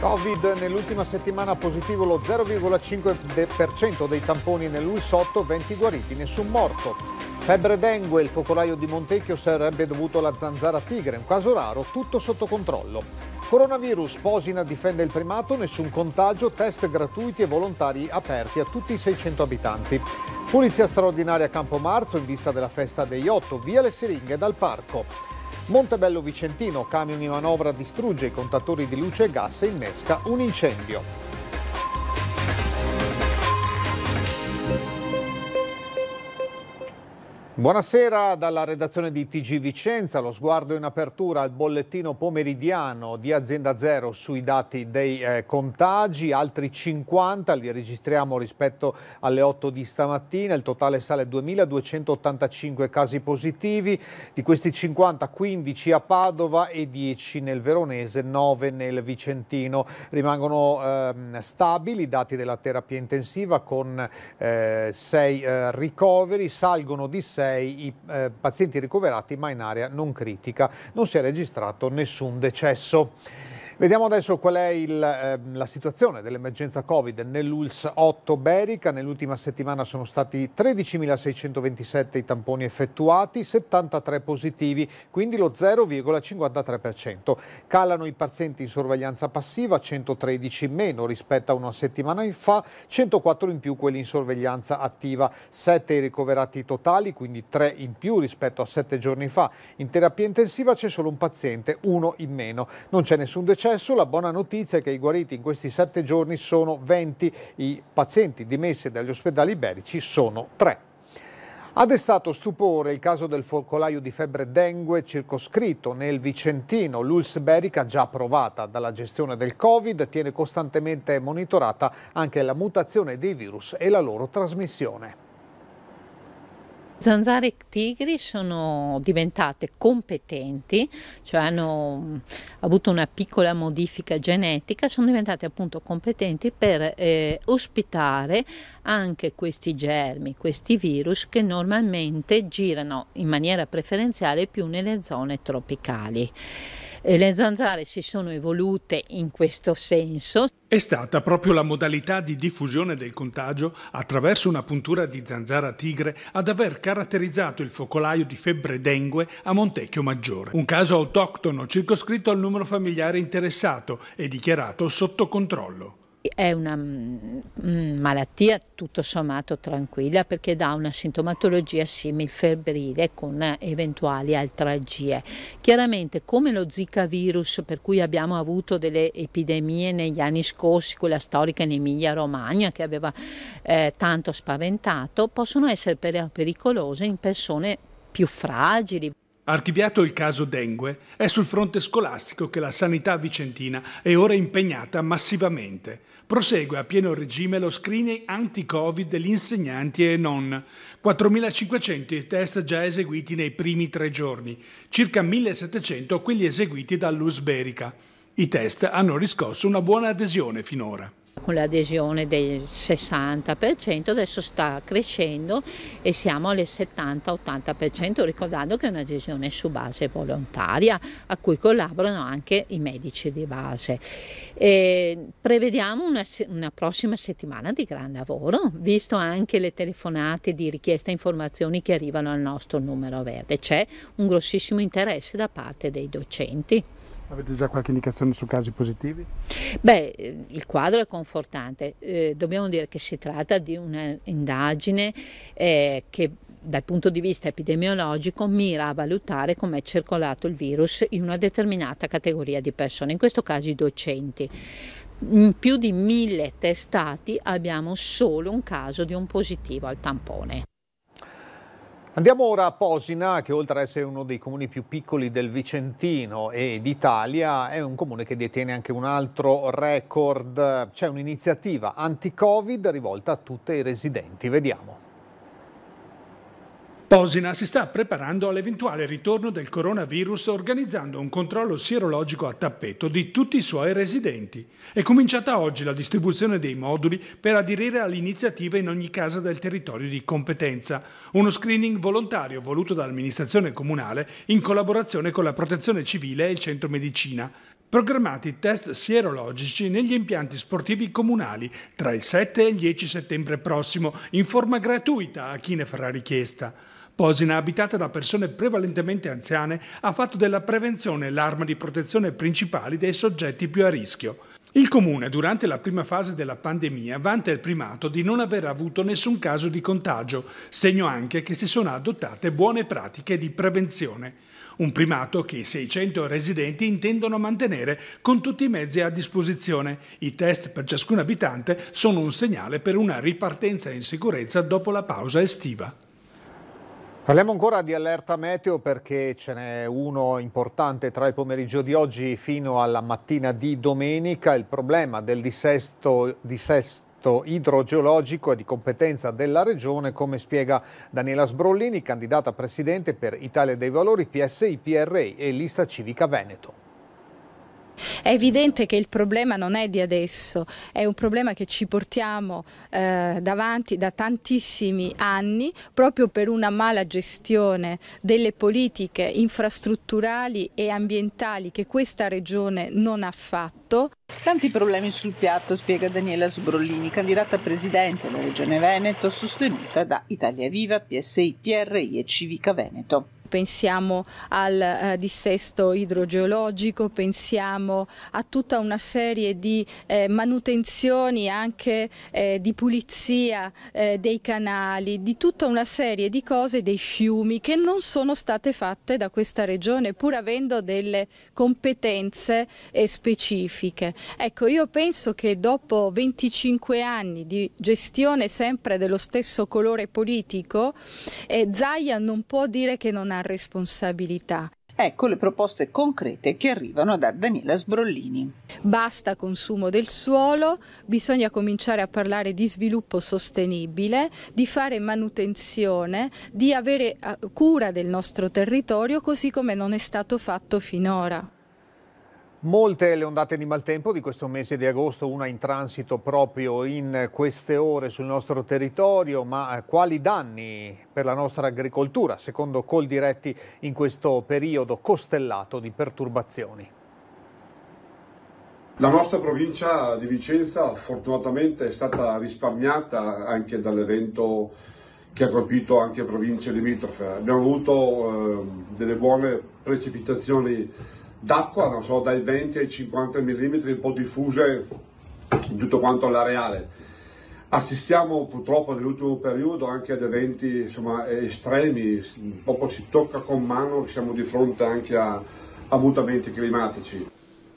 Covid nell'ultima settimana positivo lo 0,5% dei tamponi nell'Ulsotto, 20 guariti, nessun morto. Febbre dengue, il focolaio di Montecchio sarebbe dovuto alla zanzara tigre, un caso raro, tutto sotto controllo. Coronavirus, Posina difende il primato, nessun contagio, test gratuiti e volontari aperti a tutti i 600 abitanti. Pulizia straordinaria a Campomarzo in vista della festa dei 8, via le siringhe dal parco. Montebello Vicentino, camion in manovra distrugge i contatori di luce e gas e innesca un incendio. Buonasera dalla redazione di TG Vicenza, lo sguardo in apertura al bollettino pomeridiano di Azienda Zero sui dati dei eh, contagi, altri 50 li registriamo rispetto alle 8 di stamattina, il totale sale a 2.285 casi positivi, di questi 50 15 a Padova e 10 nel Veronese, 9 nel Vicentino. Rimangono ehm, stabili i dati della terapia intensiva con eh, 6 eh, ricoveri, salgono di 6 36 i eh, pazienti ricoverati ma in area non critica. Non si è registrato nessun decesso. Vediamo adesso qual è il, eh, la situazione dell'emergenza Covid nell'ULS 8 Berica. Nell'ultima settimana sono stati 13.627 i tamponi effettuati, 73 positivi, quindi lo 0,53%. Calano i pazienti in sorveglianza passiva, 113 in meno rispetto a una settimana fa, 104 in più quelli in sorveglianza attiva, 7 i ricoverati totali, quindi 3 in più rispetto a 7 giorni fa. In terapia intensiva c'è solo un paziente, 1 in meno. Non c'è nessun decesso processo, la buona notizia è che i guariti in questi sette giorni sono 20, i pazienti dimessi dagli ospedali iberici sono 3. Ha destato stupore il caso del focolaio di febbre dengue circoscritto nel Vicentino. L'Uls Berica, già provata dalla gestione del Covid, tiene costantemente monitorata anche la mutazione dei virus e la loro trasmissione. Zanzare tigri sono diventate competenti, cioè hanno avuto una piccola modifica genetica, sono diventate appunto competenti per eh, ospitare anche questi germi, questi virus che normalmente girano in maniera preferenziale più nelle zone tropicali le zanzare si sono evolute in questo senso. È stata proprio la modalità di diffusione del contagio attraverso una puntura di zanzara tigre ad aver caratterizzato il focolaio di febbre dengue a Montecchio Maggiore, un caso autoctono circoscritto al numero familiare interessato e dichiarato sotto controllo. È una mm, mm, malattia tutto sommato tranquilla perché dà una sintomatologia similfebrile con eventuali altragie. Chiaramente come lo Zika virus per cui abbiamo avuto delle epidemie negli anni scorsi, quella storica in Emilia Romagna che aveva eh, tanto spaventato, possono essere pericolose in persone più fragili. Archiviato il caso Dengue, è sul fronte scolastico che la sanità vicentina è ora impegnata massivamente. Prosegue a pieno regime lo screening anti-Covid degli insegnanti e non. 4.500 i test già eseguiti nei primi tre giorni, circa 1.700 quelli eseguiti dall'Usberica. I test hanno riscosso una buona adesione finora con l'adesione del 60%, adesso sta crescendo e siamo al 70-80%, ricordando che è un'adesione su base volontaria a cui collaborano anche i medici di base. E prevediamo una, una prossima settimana di gran lavoro, visto anche le telefonate di richiesta informazioni che arrivano al nostro numero verde. C'è un grossissimo interesse da parte dei docenti. Avete già qualche indicazione su casi positivi? Beh, il quadro è confortante. Eh, dobbiamo dire che si tratta di un'indagine eh, che dal punto di vista epidemiologico mira a valutare come è circolato il virus in una determinata categoria di persone, in questo caso i docenti. In più di mille testati abbiamo solo un caso di un positivo al tampone. Andiamo ora a Posina, che oltre ad essere uno dei comuni più piccoli del Vicentino e d'Italia, è un comune che detiene anche un altro record. C'è un'iniziativa anti-Covid rivolta a tutti i residenti. Vediamo. Posina si sta preparando all'eventuale ritorno del coronavirus organizzando un controllo sierologico a tappeto di tutti i suoi residenti. È cominciata oggi la distribuzione dei moduli per aderire all'iniziativa in ogni casa del territorio di competenza, uno screening volontario voluto dall'amministrazione comunale in collaborazione con la protezione civile e il centro medicina. Programmati test sierologici negli impianti sportivi comunali tra il 7 e il 10 settembre prossimo in forma gratuita a chi ne farà richiesta. Posina, abitata da persone prevalentemente anziane, ha fatto della prevenzione l'arma di protezione principale dei soggetti più a rischio. Il comune, durante la prima fase della pandemia, vanta il primato di non aver avuto nessun caso di contagio, segno anche che si sono adottate buone pratiche di prevenzione. Un primato che i 600 residenti intendono mantenere con tutti i mezzi a disposizione. I test per ciascun abitante sono un segnale per una ripartenza in sicurezza dopo la pausa estiva. Parliamo ancora di allerta meteo perché ce n'è uno importante tra il pomeriggio di oggi fino alla mattina di domenica. Il problema del dissesto, dissesto idrogeologico è di competenza della regione, come spiega Daniela Sbrollini, candidata a presidente per Italia dei Valori, PSI, PRI e Lista Civica Veneto. È evidente che il problema non è di adesso, è un problema che ci portiamo eh, davanti da tantissimi anni proprio per una mala gestione delle politiche infrastrutturali e ambientali che questa regione non ha fatto. Tanti problemi sul piatto, spiega Daniela Sbrollini, candidata a presidente della Regione Veneto, sostenuta da Italia Viva, PSI, PRI e Civica Veneto. Pensiamo al eh, dissesto idrogeologico, pensiamo a tutta una serie di eh, manutenzioni anche eh, di pulizia eh, dei canali, di tutta una serie di cose, dei fiumi che non sono state fatte da questa regione pur avendo delle competenze eh, specifiche. Ecco, io penso che dopo 25 anni di gestione sempre dello stesso colore politico, eh, Zaia non può dire che non ha una responsabilità. Ecco le proposte concrete che arrivano da Daniela Sbrollini. Basta consumo del suolo, bisogna cominciare a parlare di sviluppo sostenibile, di fare manutenzione, di avere eh, cura del nostro territorio così come non è stato fatto finora. Molte le ondate di maltempo di questo mese di agosto, una in transito proprio in queste ore sul nostro territorio, ma eh, quali danni per la nostra agricoltura, secondo Coldiretti, in questo periodo costellato di perturbazioni? La nostra provincia di Vicenza fortunatamente è stata risparmiata anche dall'evento che ha colpito anche province limitrofe. Abbiamo avuto eh, delle buone precipitazioni d'acqua, non so, dai 20 ai 50 mm, un po' diffuse in tutto quanto l'areale. Assistiamo purtroppo nell'ultimo periodo anche ad eventi insomma, estremi, proprio si tocca con mano, siamo di fronte anche a, a mutamenti climatici.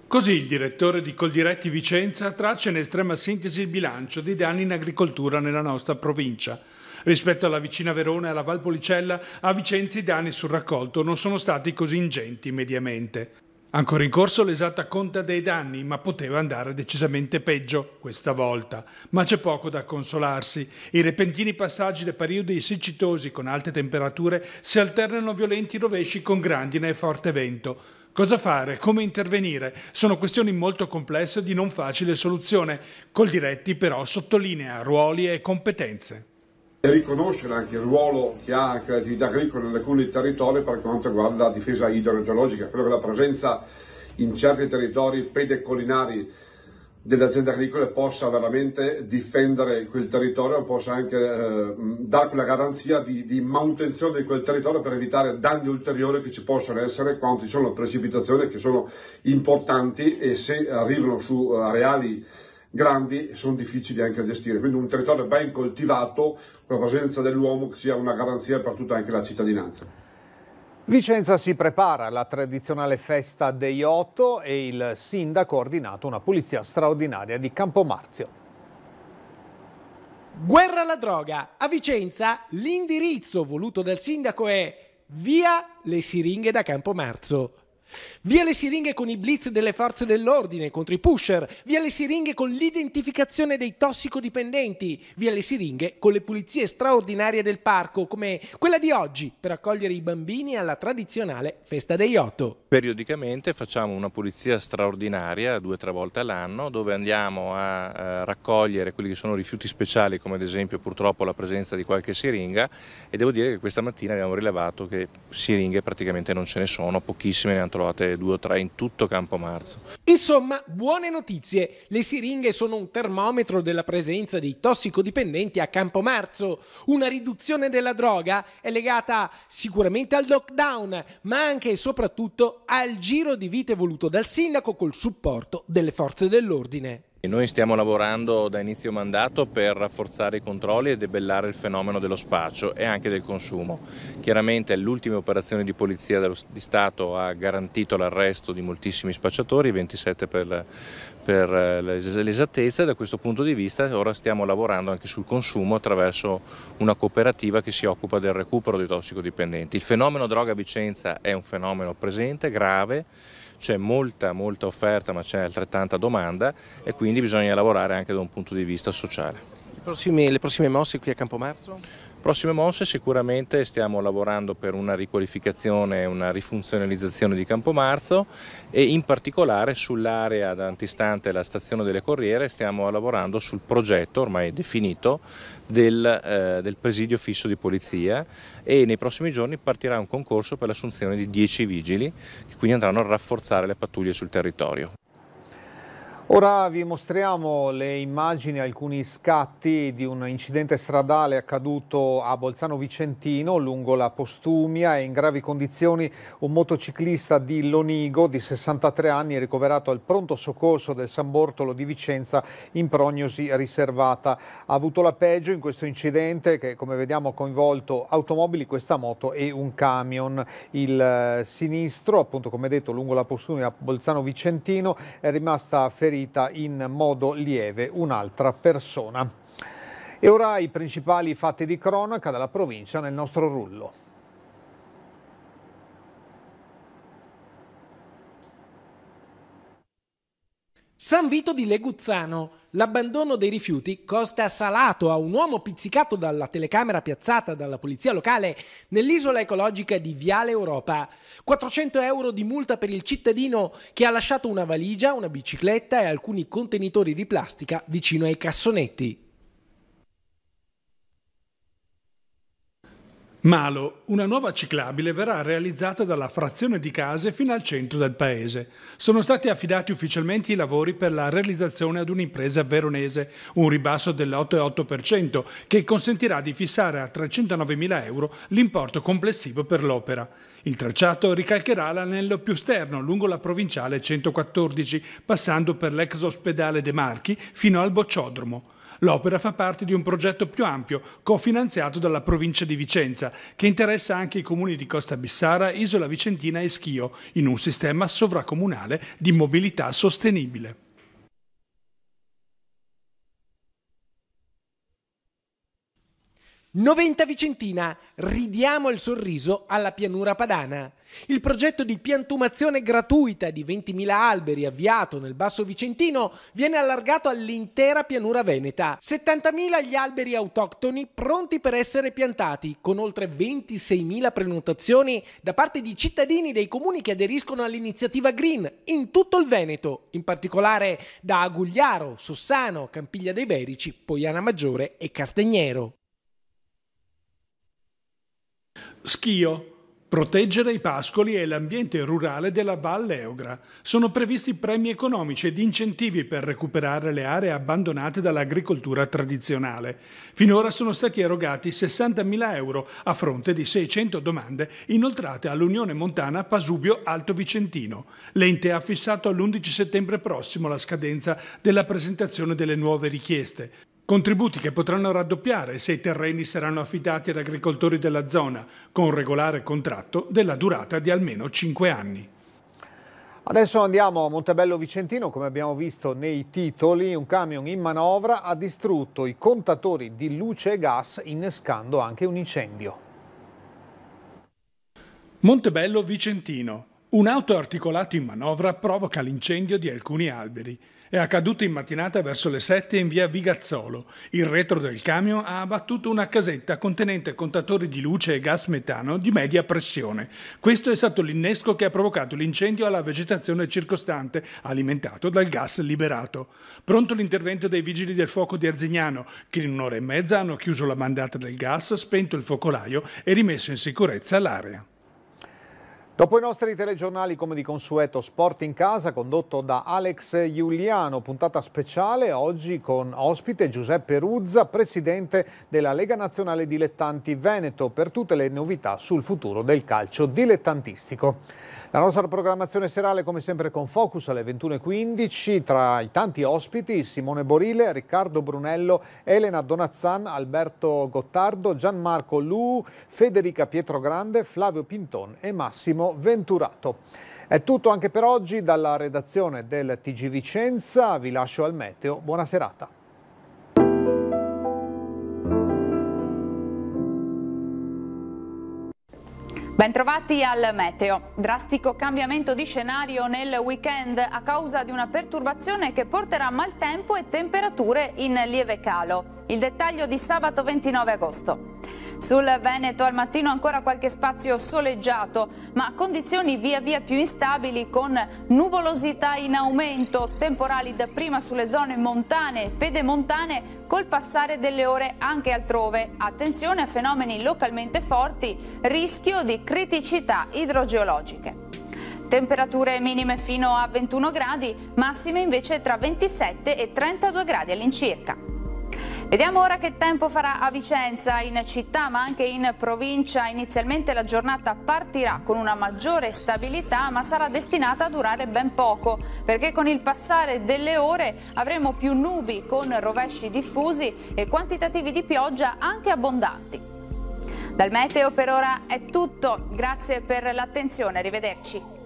Così il direttore di Coldiretti Vicenza traccia in estrema sintesi il bilancio dei danni in agricoltura nella nostra provincia. Rispetto alla vicina Verona e alla Valpolicella, a Vicenza i danni sul raccolto non sono stati così ingenti mediamente. Ancora in corso l'esatta conta dei danni, ma poteva andare decisamente peggio questa volta. Ma c'è poco da consolarsi. I repentini passaggi da periodi siccitosi con alte temperature si alternano violenti rovesci con grandine e forte vento. Cosa fare? Come intervenire? Sono questioni molto complesse e di non facile soluzione. Col diretti però sottolinea ruoli e competenze e riconoscere anche il ruolo che ha anche l'attività agricola in alcuni territori per quanto riguarda la difesa idrogeologica, credo che la presenza in certi territori pedecollinari delle aziende agricole possa veramente difendere quel territorio, possa anche eh, dare quella garanzia di, di, manutenzione di quel territorio per evitare danni ulteriori che ci possono essere quando ci sono precipitazioni che sono importanti e se arrivano su eh, areali grandi e sono difficili anche da gestire, quindi un territorio ben coltivato, con la presenza dell'uomo che sia una garanzia per tutta anche la cittadinanza. Vicenza si prepara alla tradizionale festa dei Otto e il sindaco ha ordinato una pulizia straordinaria di Campomarzio. Guerra alla droga. A Vicenza l'indirizzo voluto dal sindaco è via le siringhe da Campomarzio. Via le siringhe con i blitz delle forze dell'ordine contro i pusher, via le siringhe con l'identificazione dei tossicodipendenti, via le siringhe con le pulizie straordinarie del parco, come quella di oggi, per accogliere i bambini alla tradizionale festa dei otto. Periodicamente facciamo una pulizia straordinaria, due o tre volte all'anno, dove andiamo a eh, raccogliere quelli che sono rifiuti speciali, come ad esempio purtroppo la presenza di qualche siringa, e devo dire che questa mattina abbiamo rilevato che siringhe praticamente non ce ne sono, pochissime ne hanno trovato trovate due o tre in tutto Campo Marzo. Insomma, buone notizie. Le siringhe sono un termometro della presenza dei tossicodipendenti a Campo Marzo. Una riduzione della droga è legata sicuramente al lockdown, ma anche e soprattutto al giro di vite voluto dal sindaco col supporto delle forze dell'ordine. Noi stiamo lavorando da inizio mandato per rafforzare i controlli e debellare il fenomeno dello spaccio e anche del consumo. Chiaramente l'ultima operazione di polizia dello, di Stato ha garantito l'arresto di moltissimi spacciatori, 27 per, per eh, l'esattezza, e da questo punto di vista ora stiamo lavorando anche sul consumo attraverso una cooperativa che si occupa del recupero dei tossicodipendenti. Il fenomeno droga Vicenza è un fenomeno presente, grave, c'è molta, molta offerta ma c'è altrettanta domanda e quindi bisogna lavorare anche da un punto di vista sociale. le prossime, le prossime mosse qui a Campomarzo? Prossime mosse sicuramente stiamo lavorando per una riqualificazione e una rifunzionalizzazione di Campomarzo e in particolare sull'area antistante la stazione delle Corriere stiamo lavorando sul progetto ormai definito del, eh, del presidio fisso di polizia e nei prossimi giorni partirà un concorso per l'assunzione di 10 vigili che quindi andranno a rafforzare le pattuglie sul territorio. Ora vi mostriamo le immagini, alcuni scatti di un incidente stradale accaduto a Bolzano Vicentino lungo la Postumia e in gravi condizioni un motociclista di Lonigo di 63 anni ricoverato al pronto soccorso del San Bortolo di Vicenza in prognosi riservata. Ha avuto la peggio in questo incidente che come vediamo ha coinvolto automobili, questa moto e un camion. Il eh, sinistro appunto come detto lungo la Postumia a Bolzano Vicentino è rimasta ferita ferita in modo lieve un'altra persona. E ora i principali fatti di cronaca della provincia nel nostro rullo. San Vito di Leguzzano. L'abbandono dei rifiuti costa salato a un uomo pizzicato dalla telecamera piazzata dalla polizia locale nell'isola ecologica di Viale Europa. 400 euro di multa per il cittadino che ha lasciato una valigia, una bicicletta e alcuni contenitori di plastica vicino ai cassonetti. Malo, una nuova ciclabile verrà realizzata dalla frazione di case fino al centro del paese. Sono stati affidati ufficialmente i lavori per la realizzazione ad un'impresa veronese, un ribasso dell'8,8% che consentirà di fissare a 309.000 euro l'importo complessivo per l'opera. Il tracciato ricalcherà l'anello più sterno lungo la provinciale 114, passando per l'ex ospedale De Marchi fino al bocciodromo. L'opera fa parte di un progetto più ampio, cofinanziato dalla provincia di Vicenza, che interessa anche i comuni di Costa Bissara, Isola Vicentina e Schio, in un sistema sovracomunale di mobilità sostenibile. 90 Vicentina, ridiamo il sorriso alla pianura padana. Il progetto di piantumazione gratuita di 20.000 alberi avviato nel Basso Vicentino viene allargato all'intera pianura veneta. 70.000 gli alberi autoctoni pronti per essere piantati, con oltre 26.000 prenotazioni da parte di cittadini dei comuni che aderiscono all'iniziativa Green in tutto il Veneto, in particolare da Agugliaro, Sossano, Campiglia dei Berici, Poiana Maggiore e Castegnero. Schio. Proteggere i pascoli e l'ambiente rurale della Valle Eogra. Sono previsti premi economici ed incentivi per recuperare le aree abbandonate dall'agricoltura tradizionale. Finora sono stati erogati 60.000 euro a fronte di 600 domande inoltrate all'Unione Montana Pasubio Alto Vicentino. L'ente ha fissato all'11 settembre prossimo la scadenza della presentazione delle nuove richieste. Contributi che potranno raddoppiare se i terreni saranno affidati ad agricoltori della zona, con regolare contratto della durata di almeno 5 anni. Adesso andiamo a Montebello Vicentino, come abbiamo visto nei titoli, un camion in manovra ha distrutto i contatori di luce e gas innescando anche un incendio. Montebello Vicentino. Un'auto articolata in manovra provoca l'incendio di alcuni alberi. È accaduto in mattinata verso le 7 in via Vigazzolo. Il retro del camion ha abbattuto una casetta contenente contatori di luce e gas metano di media pressione. Questo è stato l'innesco che ha provocato l'incendio alla vegetazione circostante, alimentato dal gas liberato. Pronto l'intervento dei vigili del fuoco di Arzignano, che in un'ora e mezza hanno chiuso la mandata del gas, spento il focolaio e rimesso in sicurezza l'area. Dopo i nostri telegiornali, come di consueto, Sport in casa, condotto da Alex Giuliano, puntata speciale oggi con ospite Giuseppe Ruzza, presidente della Lega Nazionale Dilettanti Veneto, per tutte le novità sul futuro del calcio dilettantistico. La nostra programmazione serale come sempre con Focus alle 21.15 tra i tanti ospiti Simone Borile, Riccardo Brunello, Elena Donazzan, Alberto Gottardo, Gianmarco Lu, Federica Pietrogrande, Flavio Pinton e Massimo Venturato. È tutto anche per oggi dalla redazione del TG Vicenza, vi lascio al meteo, buona serata. Bentrovati al meteo. Drastico cambiamento di scenario nel weekend a causa di una perturbazione che porterà maltempo e temperature in lieve calo. Il dettaglio di sabato 29 agosto. Sul Veneto al mattino ancora qualche spazio soleggiato, ma condizioni via via più instabili con nuvolosità in aumento, temporali dapprima sulle zone montane e pedemontane col passare delle ore anche altrove. Attenzione a fenomeni localmente forti, rischio di criticità idrogeologiche. Temperature minime fino a 21 gradi, massime invece tra 27 e 32 gradi all'incirca. Vediamo ora che tempo farà a Vicenza, in città ma anche in provincia. Inizialmente la giornata partirà con una maggiore stabilità ma sarà destinata a durare ben poco perché con il passare delle ore avremo più nubi con rovesci diffusi e quantitativi di pioggia anche abbondanti. Dal meteo per ora è tutto, grazie per l'attenzione, arrivederci.